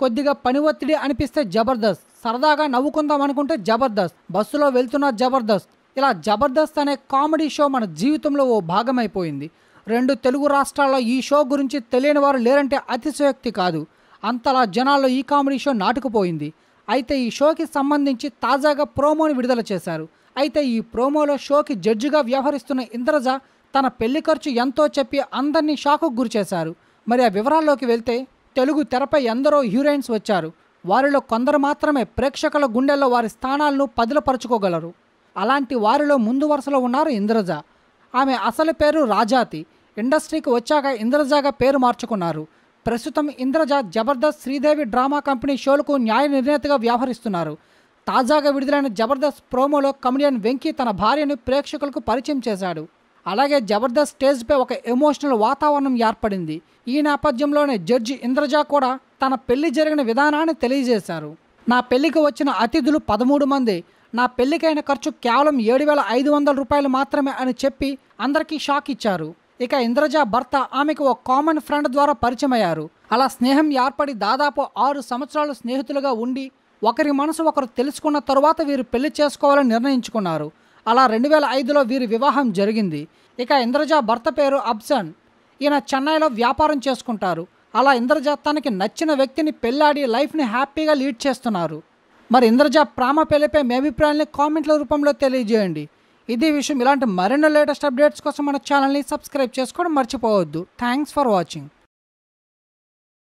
కొద్దిగా పని ఒత్తిడి అనిపిస్తే జబర్దస్త్ సరదాగా నవ్వుకుందాం అనుకుంటే జబర్దస్త్ బస్సులో వెళ్తున్న జబర్దస్త్ ఇలా జబర్దస్త్ అనే కామెడీ షో మన జీవితంలో ఓ భాగమైపోయింది రెండు తెలుగు రాష్ట్రాల్లో ఈ షో గురించి తెలియని వారు లేరంటే అతిశయోక్తి కాదు అంతలా జనాల్లో ఈ కామెడీ షో నాటుకుపోయింది అయితే ఈ షోకి సంబంధించి తాజాగా ప్రోమోని విడుదల చేశారు అయితే ఈ ప్రోమోలో షోకి జడ్జిగా వ్యవహరిస్తున్న ఇంద్రజ తన పెళ్లి ఖర్చు ఎంతో చెప్పి అందరినీ షాకు గురిచేశారు మరి ఆ వివరాల్లోకి వెళ్తే తెలుగు తెరపై ఎందరో హీరోయిన్స్ వచ్చారు వారిలో కొందరు మాత్రమే ప్రేక్షకుల గుండెల్లో వారి స్థానాలను పదిలపరుచుకోగలరు అలాంటి వారిలో ముందు వరుసలో ఉన్నారు ఇంద్రజ ఆమె అసలు పేరు రాజాతి ఇండస్ట్రీకి వచ్చాక ఇంద్రజాగా పేరు మార్చుకున్నారు ప్రస్తుతం ఇంద్రజ జబర్దస్త్ శ్రీదేవి డ్రామా కంపెనీ షోలకు న్యాయ నిర్ణేతగా వ్యవహరిస్తున్నారు తాజాగా విడుదలైన జబర్దస్త్ ప్రోమోలో కమెడియన్ వెంకీ తన భార్యను ప్రేక్షకులకు పరిచయం చేశాడు అలాగే జబర్దస్త్ స్టేజ్పై ఒక ఎమోషనల్ వాతావరణం ఏర్పడింది ఈ నేపథ్యంలోనే జడ్జి ఇంద్రజ కూడా తన పెళ్లి జరిగిన విధానాన్ని తెలియజేశారు నా పెళ్లికి వచ్చిన అతిథులు పదమూడు మంది నా పెళ్లికైన ఖర్చు కేవలం ఏడు వేల ఐదు వందల రూపాయలు మాత్రమే అని చెప్పి అందరికీ షాక్ ఇచ్చారు ఇక ఇంద్రజ భర్త ఆమెకు ఓ కామన్ ఫ్రెండ్ ద్వారా పరిచయం అయ్యారు అలా స్నేహం ఏర్పడి దాదాపు ఆరు సంవత్సరాలు స్నేహితులుగా ఉండి ఒకరి మనసు ఒకరు తెలుసుకున్న తరువాత వీరు పెళ్లి చేసుకోవాలని నిర్ణయించుకున్నారు అలా రెండు వేల ఐదులో వీరి వివాహం జరిగింది ఇక ఇంద్రజ భర్త పేరు అబ్సన్ ఈయన చెన్నైలో వ్యాపారం చేసుకుంటారు అలా ఇంద్రజ తనకి నచ్చిన వ్యక్తిని పెళ్ళాడి లైఫ్ని హ్యాపీగా లీడ్ చేస్తున్నారు మరి ఇంద్రజ ప్రేమ పెళ్లిపై మీ అభిప్రాయాన్ని కామెంట్ల రూపంలో తెలియజేయండి ఇదే విషయం ఇలాంటి మరిన్ని లేటెస్ట్ అప్డేట్స్ కోసం మన ఛానల్ని సబ్స్క్రైబ్ చేసుకోవడం మర్చిపోవద్దు థ్యాంక్స్ ఫర్ వాచింగ్